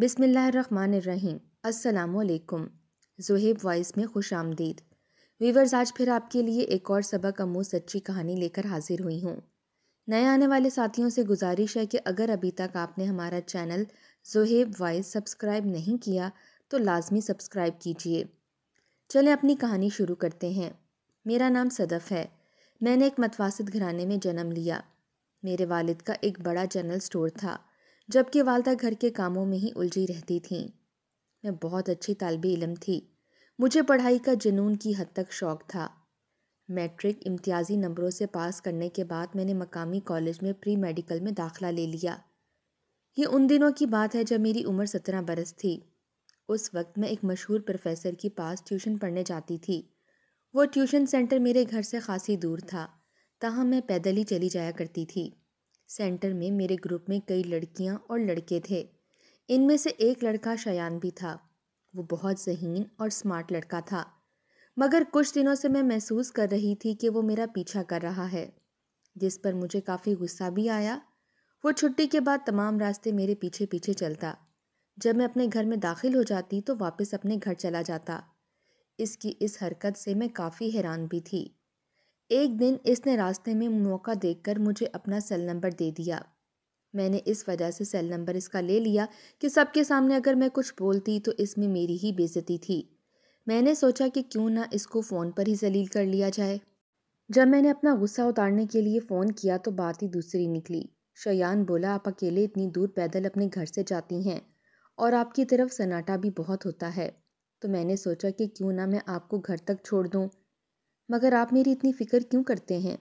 बिसमीम अल्लाम जुहेब वॉइस में खुश आमदीद वीवर्स आज फिर आपके लिए एक और सबक अमो सच्ची कहानी लेकर हाजिर हुई हूँ नए आने वाले साथियों से गुजारिश है कि अगर अभी तक आपने हमारा चैनल जुहेब वॉइस सब्सक्राइब नहीं किया तो लाजमी सब्सक्राइब कीजिए चलें अपनी कहानी शुरू करते हैं मेरा नाम सदफ़ है मैंने एक मतवासद घराने में जन्म लिया मेरे वालिद का एक बड़ा जनरल स्टोर था जबकि वालदा घर के कामों में ही उलझी रहती थीं मैं बहुत अच्छी तालब इलम थी मुझे पढ़ाई का जुनून की हद तक शौक़ था मैट्रिक इम्तियाजी नंबरों से पास करने के बाद मैंने मकामी कॉलेज में प्री मेडिकल में दाखला ले लिया ये उन दिनों की बात है जब मेरी उम्र सत्रह बरस थी उस वक्त मैं एक मशहूर प्रोफेसर के पास ट्यूशन पढ़ने जाती थी वो ट्यूशन सेंटर मेरे घर से खासी दूर था तहाँ मैं पैदल ही चली जाया करती थी सेंटर में मेरे ग्रुप में कई लड़कियां और लड़के थे इनमें से एक लड़का शयान भी था वो बहुत जहीन और स्मार्ट लड़का था मगर कुछ दिनों से मैं महसूस कर रही थी कि वो मेरा पीछा कर रहा है जिस पर मुझे काफ़ी गुस्सा भी आया वो छुट्टी के बाद तमाम रास्ते मेरे पीछे पीछे चलता जब मैं अपने घर में दाखिल हो जाती तो वापस अपने घर चला जाता इसकी इस हरकत से मैं काफ़ी हैरान भी थी एक दिन इसने रास्ते में मौका देखकर मुझे अपना सेल नंबर दे दिया मैंने इस वजह से सेल नंबर इसका ले लिया कि सबके सामने अगर मैं कुछ बोलती तो इसमें मेरी ही बेज़ती थी मैंने सोचा कि क्यों ना इसको फ़ोन पर ही जलील कर लिया जाए जब मैंने अपना गुस्सा उतारने के लिए फ़ोन किया तो बात ही दूसरी निकली शयान बोला आप अकेले इतनी दूर पैदल अपने घर से जाती हैं और आपकी तरफ सन्नाटा भी बहुत होता है तो मैंने सोचा कि क्यों ना मैं आपको घर तक छोड़ दूँ मगर आप मेरी इतनी फ़िक्र क्यों करते हैं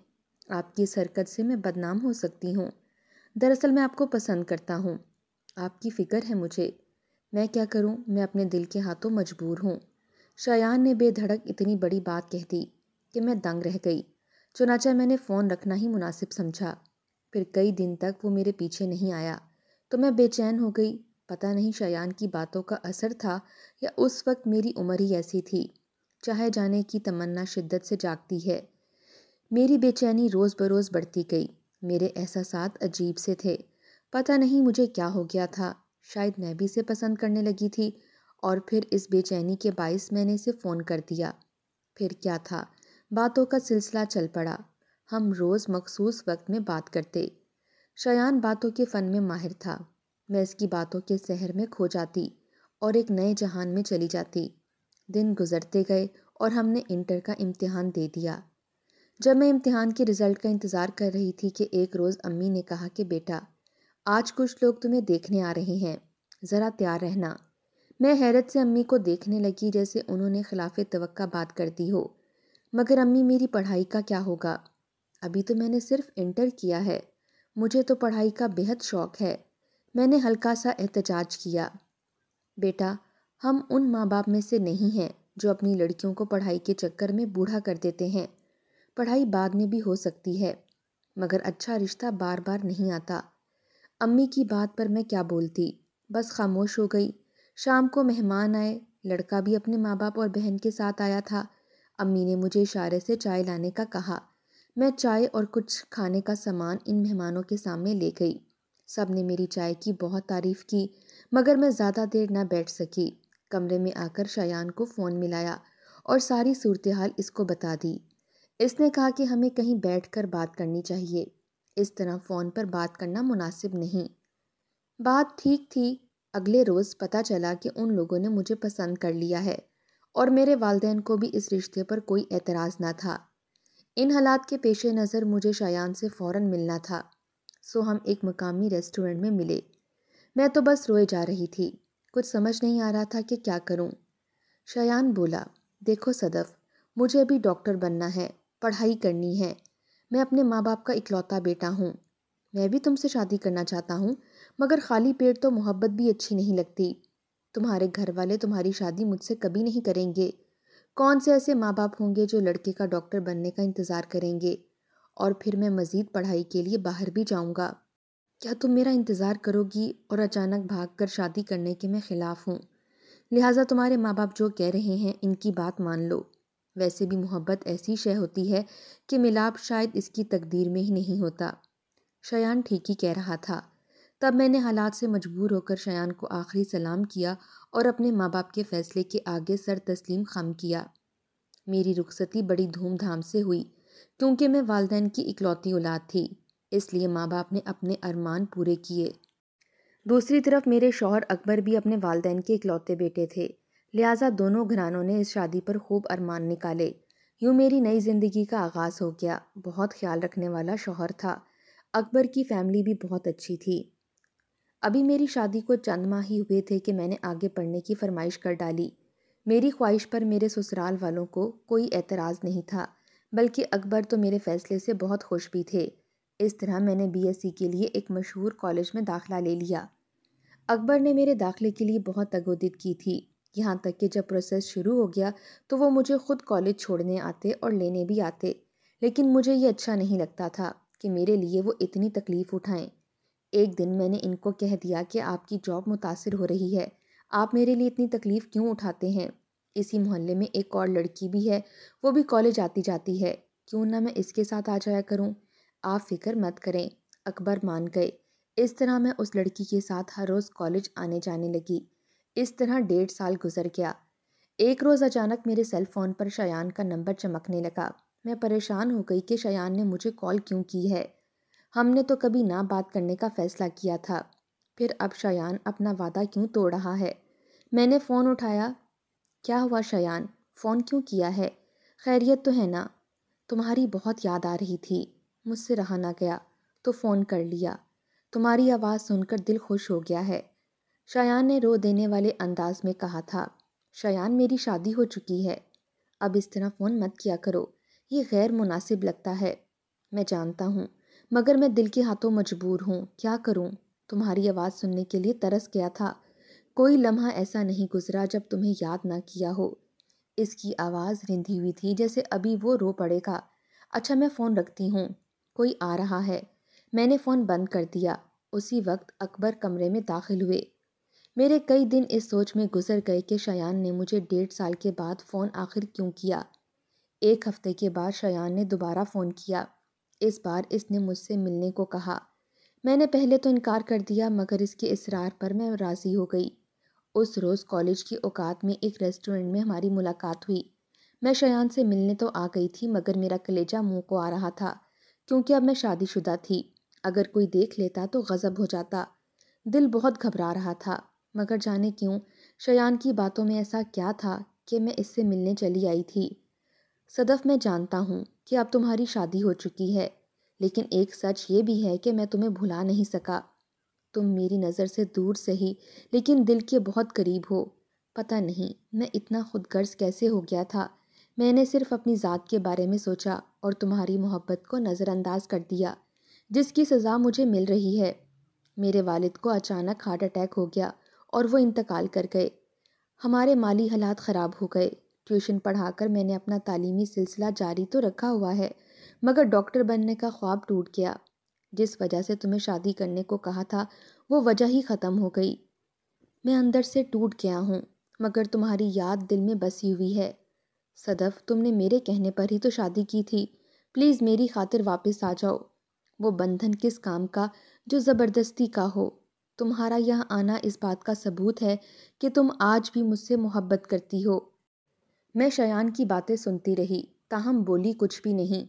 आपकी इस हरकत से मैं बदनाम हो सकती हूँ दरअसल मैं आपको पसंद करता हूँ आपकी फ़िक्र है मुझे मैं क्या करूँ मैं अपने दिल के हाथों मजबूर हूँ शायान ने बेधड़क इतनी बड़ी बात कह दी कि मैं दंग रह गई चुनाचा मैंने फ़ोन रखना ही मुनासिब समझा फिर कई दिन तक वो मेरे पीछे नहीं आया तो मैं बेचैन हो गई पता नहीं शायान की बातों का असर था या उस वक्त मेरी उम्र ही ऐसी थी चाहे जाने की तमन्ना शिद्दत से जागती है मेरी बेचैनी रोज़ बरोज़ बढ़ती गई मेरे एहसास अजीब से थे पता नहीं मुझे क्या हो गया था शायद मैं भी इसे पसंद करने लगी थी और फिर इस बेचैनी के बायस मैंने इसे फ़ोन कर दिया फिर क्या था बातों का सिलसिला चल पड़ा हम रोज़ मखसूस वक्त में बात करते शयान बातों के फ़न में माहिर था मैं इसकी बातों के शहर में खो जाती और एक नए जहान में चली जाती दिन गुज़रते गए और हमने इंटर का इम्तिहान दे दिया जब मैं इम्तिहान के रिज़ल्ट का इंतज़ार कर रही थी कि एक रोज़ अम्मी ने कहा कि बेटा आज कुछ लोग तुम्हें देखने आ रहे हैं ज़रा तैयार रहना मैं हैरत से अम्मी को देखने लगी जैसे उन्होंने खिलाफ तो बात कर दी हो मगर अम्मी मेरी पढ़ाई का क्या होगा अभी तो मैंने सिर्फ इंटर किया है मुझे तो पढ़ाई का बेहद शौक़ है मैंने हल्का सा एहतजाज किया बेटा हम उन माँ बाप में से नहीं हैं जो अपनी लड़कियों को पढ़ाई के चक्कर में बूढ़ा कर देते हैं पढ़ाई बाद में भी हो सकती है मगर अच्छा रिश्ता बार बार नहीं आता अम्मी की बात पर मैं क्या बोलती बस खामोश हो गई शाम को मेहमान आए लड़का भी अपने माँ बाप और बहन के साथ आया था अम्मी ने मुझे इशारे से चाय लाने का कहा मैं चाय और कुछ खाने का सामान इन मेहमानों के सामने ले गई सब ने मेरी चाय की बहुत तारीफ़ की मगर मैं ज़्यादा देर ना बैठ सकी कमरे में आकर शायान को फ़ोन मिलाया और सारी सूरत हाल इसको बता दी इसने कहा कि हमें कहीं बैठ कर बात करनी चाहिए इस तरह फ़ोन पर बात करना मुनासिब नहीं बात ठीक थी अगले रोज़ पता चला कि उन लोगों ने मुझे पसंद कर लिया है और मेरे वालदेन को भी इस रिश्ते पर कोई एतराज़ ना था इन हालात के पेश नज़र मुझे शायान से फ़ौर मिलना था सो हम एक मकामी रेस्टोरेंट में मिले मैं तो बस रोए जा रही थी कुछ समझ नहीं आ रहा था कि क्या करूं। शयान बोला देखो सदफ मुझे अभी डॉक्टर बनना है पढ़ाई करनी है मैं अपने माँ बाप का इकलौता बेटा हूँ मैं भी तुमसे शादी करना चाहता हूँ मगर खाली पेट तो मोहब्बत भी अच्छी नहीं लगती तुम्हारे घर वाले तुम्हारी शादी मुझसे कभी नहीं करेंगे कौन से ऐसे माँ बाप होंगे जो लड़के का डॉक्टर बनने का इंतज़ार करेंगे और फिर मैं मज़ीद पढ़ाई के लिए बाहर भी जाऊँगा क्या तुम मेरा इंतज़ार करोगी और अचानक भागकर शादी करने के मैं ख़िलाफ़ हूँ लिहाजा तुम्हारे माँ बाप जो कह रहे हैं इनकी बात मान लो वैसे भी मोहब्बत ऐसी शय होती है कि मिलाप शायद इसकी तकदीर में ही नहीं होता शयान ठीक ही कह रहा था तब मैंने हालात से मजबूर होकर शयान को आखिरी सलाम किया और अपने माँ बाप के फ़ैसले के आगे सर तस्लीम खम किया मेरी रुखसती बड़ी धूमधाम से हुई क्योंकि मैं वालदेन की इकलौती औलाद थी इसलिए माँ बाप ने अपने अरमान पूरे किए दूसरी तरफ मेरे शौहर अकबर भी अपने वालदेन के इकलौते बेटे थे लिहाजा दोनों घरानों ने इस शादी पर खूब अरमान निकाले यूँ मेरी नई ज़िंदगी का आगाज़ हो गया बहुत ख्याल रखने वाला शौहर था अकबर की फ़ैमिली भी बहुत अच्छी थी अभी मेरी शादी को चंद माह ही हुए थे कि मैंने आगे पढ़ने की फरमाइश कर डाली मेरी ख्वाहिश पर मेरे ससुराल वालों को कोई एतराज़ नहीं था बल्कि अकबर तो मेरे फ़ैसले से बहुत खुश भी थे इस तरह मैंने बीएससी के लिए एक मशहूर कॉलेज में दाखला ले लिया अकबर ने मेरे दाखिले के लिए बहुत तगोदित की थी यहाँ तक कि जब प्रोसेस शुरू हो गया तो वो मुझे ख़ुद कॉलेज छोड़ने आते और लेने भी आते लेकिन मुझे ये अच्छा नहीं लगता था कि मेरे लिए वो इतनी तकलीफ़ उठाएं एक दिन मैंने इनको कह दिया कि आपकी जॉब मुतासर हो रही है आप मेरे लिए इतनी तकलीफ़ क्यों उठाते हैं इसी मोहल्ले में एक और लड़की भी है वो भी कॉलेज आती जाती है क्यों ना मैं इसके साथ आ जाया करूँ आप फिक्र मत करें अकबर मान गए इस तरह मैं उस लड़की के साथ हर रोज़ कॉलेज आने जाने लगी इस तरह डेढ़ साल गुजर गया एक रोज़ अचानक मेरे सेल फ़ोन पर शयान का नंबर चमकने लगा मैं परेशान हो गई कि शयान ने मुझे कॉल क्यों की है हमने तो कभी ना बात करने का फ़ैसला किया था फिर अब शयान अपना वादा क्यों तोड़ रहा है मैंने फ़ोन उठाया क्या हुआ शयान फ़ोन क्यों किया है खैरियत तो है ना तुम्हारी बहुत याद आ रही थी मुझसे रहा ना गया तो फ़ोन कर लिया तुम्हारी आवाज़ सुनकर दिल खुश हो गया है शायान ने रो देने वाले अंदाज में कहा था शायान मेरी शादी हो चुकी है अब इस तरह फ़ोन मत किया करो ये गैर मुनासिब लगता है मैं जानता हूँ मगर मैं दिल के हाथों मजबूर हूँ क्या करूँ तुम्हारी आवाज़ सुनने के लिए तरस गया था कोई लम्हा ऐसा नहीं गुजरा जब तुम्हें याद ना किया हो इसकी आवाज़ रिंधी हुई थी जैसे अभी वो रो पड़ेगा अच्छा मैं फ़ोन रखती हूँ कोई आ रहा है मैंने फ़ोन बंद कर दिया उसी वक्त अकबर कमरे में दाखिल हुए मेरे कई दिन इस सोच में गुजर गए कि शयान ने मुझे डेढ़ साल के बाद फ़ोन आखिर क्यों किया एक हफ्ते के बाद शयान ने दोबारा फ़ोन किया इस बार इसने मुझसे मिलने को कहा मैंने पहले तो इनकार कर दिया मगर इसके इसरार पर मैं राज़ी हो गई उस रोज़ कॉलेज की औकात में एक रेस्टोरेंट में हमारी मुलाकात हुई मैं शयान से मिलने तो आ गई थी मगर मेरा कलेजा मुँह को आ रहा था क्योंकि अब मैं शादीशुदा थी अगर कोई देख लेता तो गज़ब हो जाता दिल बहुत घबरा रहा था मगर जाने क्यों शयान की बातों में ऐसा क्या था कि मैं इससे मिलने चली आई थी सदफ मैं जानता हूँ कि अब तुम्हारी शादी हो चुकी है लेकिन एक सच ये भी है कि मैं तुम्हें भुला नहीं सका तुम मेरी नज़र से दूर सही लेकिन दिल के बहुत करीब हो पता नहीं मैं इतना खुदगर्ज कैसे हो गया था मैंने सिर्फ अपनी ज़ात के बारे में सोचा और तुम्हारी मोहब्बत को नज़रअंदाज कर दिया जिसकी सज़ा मुझे मिल रही है मेरे वालिद को अचानक हार्ट अटैक हो गया और वो इंतकाल कर गए हमारे माली हालात ख़राब हो गए ट्यूशन पढ़ाकर मैंने अपना तालीमी सिलसिला जारी तो रखा हुआ है मगर डॉक्टर बनने का ख्वाब टूट गया जिस वजह से तुम्हें शादी करने को कहा था वो वजह ही ख़त्म हो गई मैं अंदर से टूट गया हूँ मगर तुम्हारी याद दिल में बसी हुई है सदफ तुमने मेरे कहने पर ही तो शादी की थी प्लीज़ मेरी खातिर वापस आ जाओ वो बंधन किस काम का जो ज़बरदस्ती का हो तुम्हारा यह आना इस बात का सबूत है कि तुम आज भी मुझसे मोहब्बत करती हो मैं शयान की बातें सुनती रही ताहम बोली कुछ भी नहीं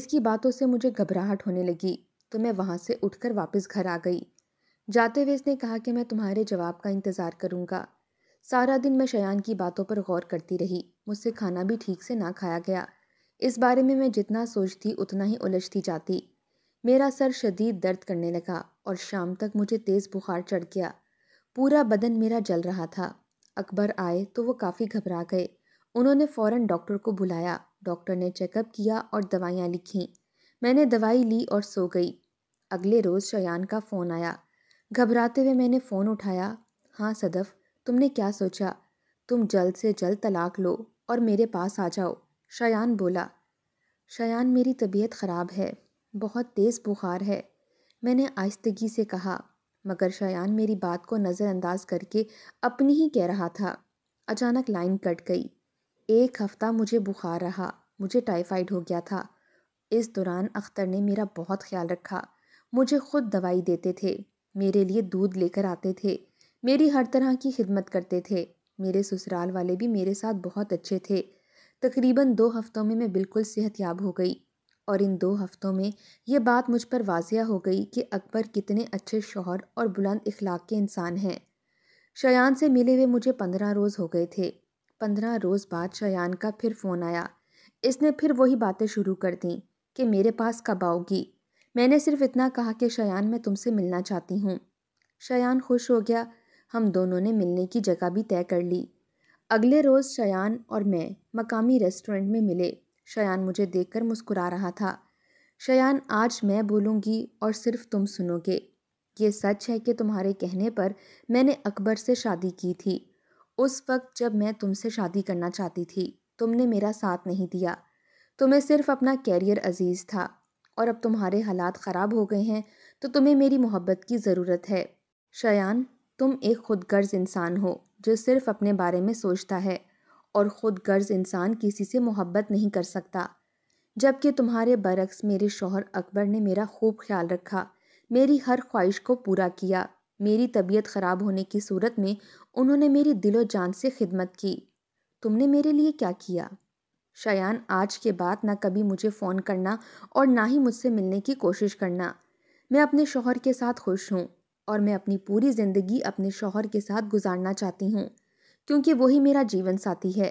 इसकी बातों से मुझे घबराहट होने लगी तो मैं वहाँ से उठकर वापस घर आ गई जाते हुए इसने कहा कि मैं तुम्हारे जवाब का इंतज़ार करूँगा सारा दिन मैं शयान की बातों पर गौर करती रही मुझसे खाना भी ठीक से ना खाया गया इस बारे में मैं जितना सोचती उतना ही उलझती जाती मेरा सर शदीद दर्द करने लगा और शाम तक मुझे तेज़ बुखार चढ़ गया पूरा बदन मेरा जल रहा था अकबर आए तो वो काफ़ी घबरा गए उन्होंने फ़ौरन डॉक्टर को बुलाया डॉक्टर ने चेकअप किया और दवाइयाँ लिखीं मैंने दवाई ली और सो गई अगले रोज़ शयान का फ़ोन आया घबराते हुए मैंने फ़ोन उठाया हाँ सदफ़ तुमने क्या सोचा तुम जल्द से जल्द तलाक लो और मेरे पास आ जाओ शयान बोला शयान मेरी तबीयत ख़राब है बहुत तेज़ बुखार है मैंने आहिस्तगी से कहा मगर शयान मेरी बात को नज़रअंदाज करके अपनी ही कह रहा था अचानक लाइन कट गई एक हफ़्ता मुझे बुखार रहा मुझे टाइफाइड हो गया था इस दौरान अख्तर ने मेरा बहुत ख्याल रखा मुझे खुद दवाई देते थे मेरे लिए दूध लेकर आते थे मेरी हर तरह की खिदमत करते थे मेरे ससुराल वाले भी मेरे साथ बहुत अच्छे थे तकरीबन दो हफ्तों में मैं बिल्कुल याब हो गई और इन दो हफ्तों में यह बात मुझ पर वाजिया हो गई कि अकबर कितने अच्छे शोहर और बुलंद इखलाक के इंसान हैं शयान से मिले हुए मुझे पंद्रह रोज़ हो गए थे पंद्रह रोज़ बाद शयान का फिर फ़ोन आया इसने फिर वही बातें शुरू कर दी कि मेरे पास कब आओगी मैंने सिर्फ इतना कहा कि शयान मैं तुमसे मिलना चाहती हूँ शयान खुश हो गया हम दोनों ने मिलने की जगह भी तय कर ली अगले रोज़ शयान और मैं मकामी रेस्टोरेंट में मिले शयान मुझे देखकर मुस्कुरा रहा था शयान आज मैं बोलूँगी और सिर्फ तुम सुनोगे ये सच है कि तुम्हारे कहने पर मैंने अकबर से शादी की थी उस वक्त जब मैं तुमसे शादी करना चाहती थी तुमने मेरा साथ नहीं दिया तुम्हें सिर्फ अपना कैरियर अजीज़ था और अब तुम्हारे हालात ख़राब हो गए हैं तो तुम्हें मेरी मोहब्बत की ज़रूरत है शयान तुम एक खुदगर्ज इंसान हो जो सिर्फ अपने बारे में सोचता है और खुदगर्ज इंसान किसी से मोहब्बत नहीं कर सकता जबकि तुम्हारे बरक्स मेरे शोहर अकबर ने मेरा खूब ख्याल रखा मेरी हर ख्वाहिश को पूरा किया मेरी तबीयत ख़राब होने की सूरत में उन्होंने मेरी दिलो जान से खिदमत की तुमने मेरे लिए क्या किया शयान आज के बाद ना कभी मुझे फ़ोन करना और ना ही मुझसे मिलने की कोशिश करना मैं अपने शोहर के साथ खुश हूँ और मैं अपनी पूरी ज़िंदगी अपने शौहर के साथ गुजारना चाहती हूँ क्योंकि वही मेरा जीवन साथी है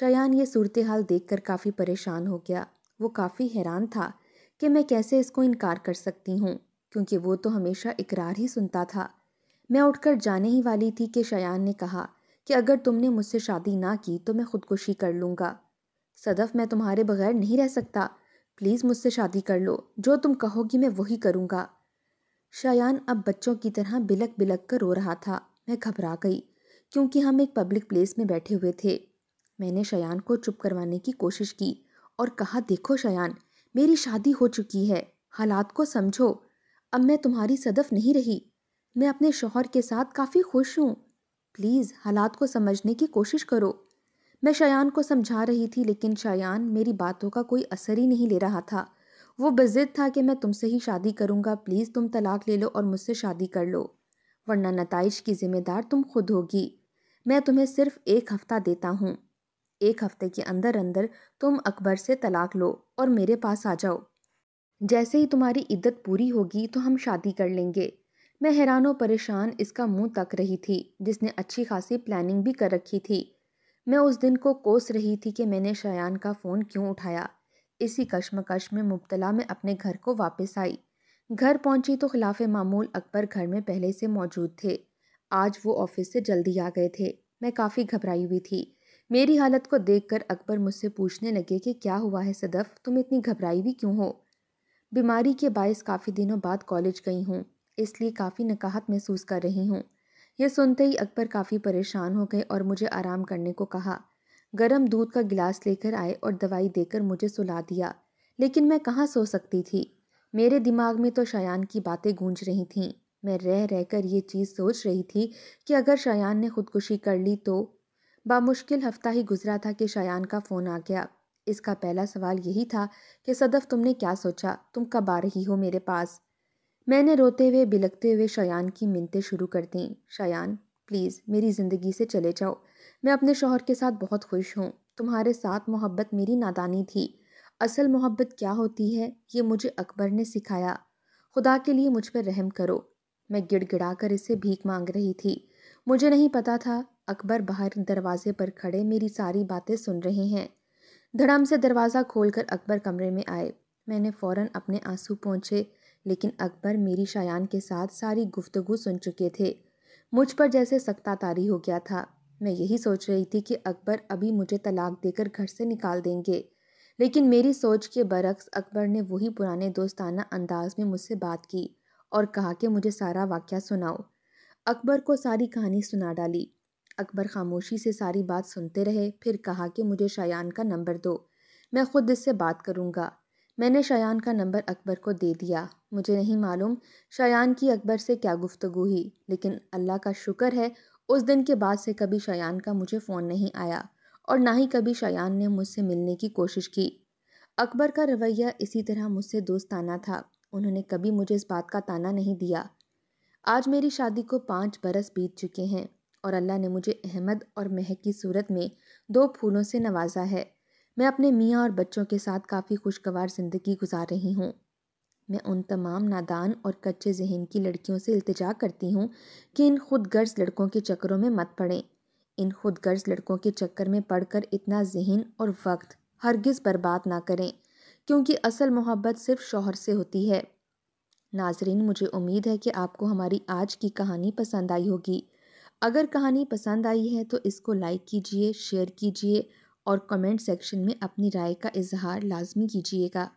शयान ये सूरत हाल देख कर काफ़ी परेशान हो गया वो काफ़ी हैरान था कि मैं कैसे इसको इनकार कर सकती हूँ क्योंकि वो तो हमेशा इकरार ही सुनता था मैं उठकर जाने ही वाली थी कि शयान ने कहा कि अगर तुमने मुझसे शादी ना की तो मैं खुदकुशी कर लूँगा सदफ मैं तुम्हारे बगैर नहीं रह सकता प्लीज़ मुझसे शादी कर लो जो तुम कहोगी मैं वही करूँगा शायान अब बच्चों की तरह बिलक बिलक कर रो रहा था मैं घबरा गई क्योंकि हम एक पब्लिक प्लेस में बैठे हुए थे मैंने शयान को चुप करवाने की कोशिश की और कहा देखो शयान मेरी शादी हो चुकी है हालात को समझो अब मैं तुम्हारी सदफ नहीं रही मैं अपने शोहर के साथ काफ़ी खुश हूँ प्लीज़ हालात को समझने की कोशिश करो मैं शायान को समझा रही थी लेकिन शायान मेरी बातों का कोई असर ही नहीं ले रहा था वो बज़िद था कि मैं तुमसे ही शादी करूँगा प्लीज़ तुम तलाक ले लो और मुझसे शादी कर लो वरना नतज की ज़िम्मेदार तुम खुद होगी मैं तुम्हें सिर्फ एक हफ़्ता देता हूँ एक हफ़्ते के अंदर अंदर तुम अकबर से तलाक लो और मेरे पास आ जाओ जैसे ही तुम्हारी इद्दत पूरी होगी तो हम शादी कर लेंगे मैं हैरान और परेशान इसका मुंह तक रही थी जिसने अच्छी खासी प्लानिंग भी कर रखी थी मैं उस दिन को कोस रही थी कि मैंने शयान का फ़ोन क्यों उठाया इसी कश्मकश में मुबतला में अपने घर को वापस आई घर पहुंची तो खिलाफ मामूल अकबर घर में पहले से मौजूद थे आज वो ऑफिस से जल्दी आ गए थे मैं काफ़ी घबराई हुई थी मेरी हालत को देखकर अकबर मुझसे पूछने लगे कि क्या हुआ है सदफ़ तुम इतनी घबराई हुई क्यों हो बीमारी के बायस काफ़ी दिनों बाद कॉलेज गई हूँ इसलिए काफ़ी नकाहत महसूस कर रही हूँ यह सुनते ही अकबर काफ़ी परेशान हो गए और मुझे आराम करने को कहा गरम दूध का गिलास लेकर आए और दवाई देकर मुझे सुला दिया लेकिन मैं कहाँ सो सकती थी मेरे दिमाग में तो शायान की बातें गूंज रही थीं मैं रह रहकर ये चीज़ सोच रही थी कि अगर शायान ने खुदकुशी कर ली तो बामुश्किल हफ्ता ही गुजरा था कि शायान का फ़ोन आ गया इसका पहला सवाल यही था कि सदफ तुमने क्या सोचा तुम कब आ रही हो मेरे पास मैंने रोते हुए बिलकते हुए शायान की मिनतें शुरू कर दीं शायान प्लीज़ मेरी ज़िंदगी से चले जाओ मैं अपने शोहर के साथ बहुत खुश हूँ तुम्हारे साथ मोहब्बत मेरी नादानी थी असल मोहब्बत क्या होती है ये मुझे अकबर ने सिखाया खुदा के लिए मुझ पर रहम करो मैं गिड़गिड़ा कर इसे भीख मांग रही थी मुझे नहीं पता था अकबर बाहर दरवाजे पर खड़े मेरी सारी बातें सुन रहे हैं धड़म से दरवाज़ा खोलकर अकबर कमरे में आए मैंने फ़ौरन अपने आंसू पहुँचे लेकिन अकबर मेरी शायान के साथ सारी गुफ्तगु सुन चुके थे मुझ पर जैसे सख्ता तारी हो गया था मैं यही सोच रही थी कि अकबर अभी मुझे तलाक देकर घर से निकाल देंगे लेकिन मेरी सोच के बरक्स अकबर ने वही पुराने दोस्ताना अंदाज में मुझसे बात की और कहा कि मुझे सारा वाक्य सुनाओ अकबर को सारी कहानी सुना डाली अकबर खामोशी से सारी बात सुनते रहे फिर कहा कि मुझे शायान का नंबर दो मैं खुद इससे बात करूँगा मैंने शायान का नंबर अकबर को दे दिया मुझे नहीं मालूम शायान की अकबर से क्या गुफ्तु हुई लेकिन अल्लाह का शुक्र है उस दिन के बाद से कभी शायान का मुझे फ़ोन नहीं आया और ना ही कभी शायान ने मुझसे मिलने की कोशिश की अकबर का रवैया इसी तरह मुझसे दोस्ताना था उन्होंने कभी मुझे इस बात का ताना नहीं दिया आज मेरी शादी को पाँच बरस बीत चुके हैं और अल्लाह ने मुझे अहमद और महक की सूरत में दो फूलों से नवाजा है मैं अपने मियाँ और बच्चों के साथ काफ़ी खुशगवार ज़िंदगी गुजार रही हूँ मैं उन तमाम नादान और कच्चे जहन की लड़कियों से इल्तजा करती हूँ कि इन खुद गर्ज लड़कों के चक्करों में मत पड़ें इन खुद गर्ज लड़कों के चक्कर में कर इतना जहन और वक्त हरगिज़ बर्बाद ना करें क्योंकि असल मोहब्बत सिर्फ शोहर से होती है नाजरीन मुझे उम्मीद है कि आपको हमारी आज की कहानी पसंद आई होगी अगर कहानी पसंद आई है तो इसको लाइक कीजिए शेयर कीजिए और कमेंट सेक्शन में अपनी राय का इजहार लाजमी कीजिएगा